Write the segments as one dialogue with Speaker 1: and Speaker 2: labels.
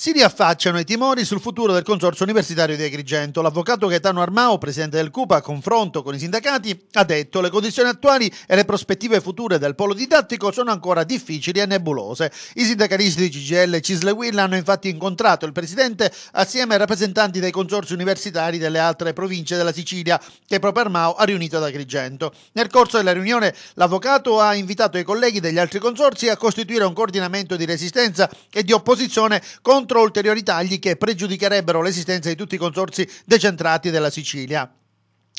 Speaker 1: Si riaffacciano i timori sul futuro del consorzio universitario di Agrigento. L'avvocato Gaetano Armao, presidente del CUPA, a confronto con i sindacati, ha detto le condizioni attuali e le prospettive future del polo didattico sono ancora difficili e nebulose. I sindacalisti di CGL e Cisle Will hanno infatti incontrato il presidente assieme ai rappresentanti dei consorzi universitari delle altre province della Sicilia che proprio Armao ha riunito ad Agrigento. Nel corso della riunione l'avvocato ha invitato i colleghi degli altri consorsi a costituire un coordinamento di resistenza e di opposizione contro contro ulteriori tagli che pregiudicherebbero l'esistenza di tutti i consorzi decentrati della Sicilia.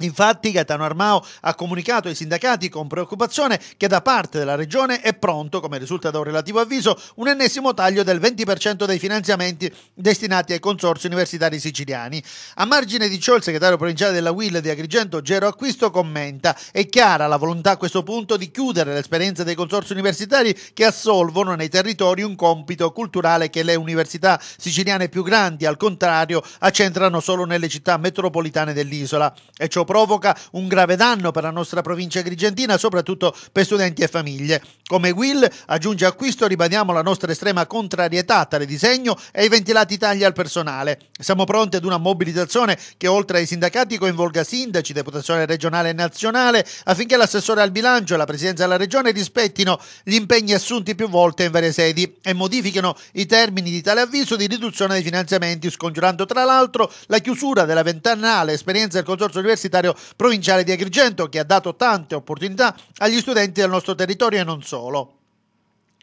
Speaker 1: Infatti Gaetano Armao ha comunicato ai sindacati con preoccupazione che da parte della Regione è pronto, come risulta da un relativo avviso, un ennesimo taglio del 20% dei finanziamenti destinati ai consorzi universitari siciliani. A margine di ciò il segretario provinciale della UIL di Agrigento Gero Acquisto commenta è chiara la volontà a questo punto di chiudere l'esperienza dei consorzi universitari che assolvono nei territori un compito culturale che le università siciliane più grandi al contrario accentrano solo nelle città metropolitane dell'isola e ciò provoca un grave danno per la nostra provincia grigentina, soprattutto per studenti e famiglie. Come Will aggiunge a questo ribadiamo la nostra estrema contrarietà a tale disegno e ai ventilati tagli al personale. Siamo pronti ad una mobilitazione che oltre ai sindacati coinvolga sindaci, deputazione regionale e nazionale affinché l'assessore al bilancio e la presidenza della regione rispettino gli impegni assunti più volte in varie sedi e modifichino i termini di tale avviso di riduzione dei finanziamenti, scongiurando tra l'altro la chiusura della ventennale esperienza del Consorzio Universitario universitario provinciale di Agrigento che ha dato tante opportunità agli studenti del nostro territorio e non solo.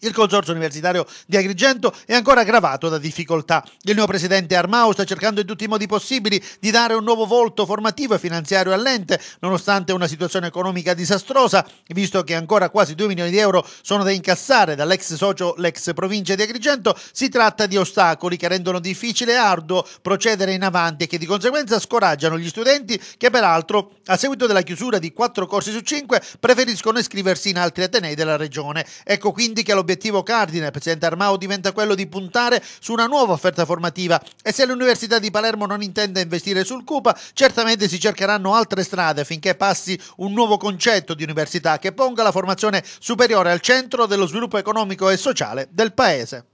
Speaker 1: Il consorzio universitario di Agrigento è ancora gravato da difficoltà. Il nuovo presidente Armao sta cercando in tutti i modi possibili di dare un nuovo volto formativo e finanziario all'ente, nonostante una situazione economica disastrosa, visto che ancora quasi 2 milioni di euro sono da incassare dall'ex socio, l'ex provincia di Agrigento, si tratta di ostacoli che rendono difficile e arduo procedere in avanti e che di conseguenza scoraggiano gli studenti che peraltro, a seguito della chiusura di 4 corsi su 5, preferiscono iscriversi in altri atenei della regione. Ecco quindi che l'obiettivo obiettivo cardine del presidente Armao diventa quello di puntare su una nuova offerta formativa e se l'Università di Palermo non intende investire sul CUPA, certamente si cercheranno altre strade affinché passi un nuovo concetto di università che ponga la formazione superiore al centro dello sviluppo economico e sociale del Paese.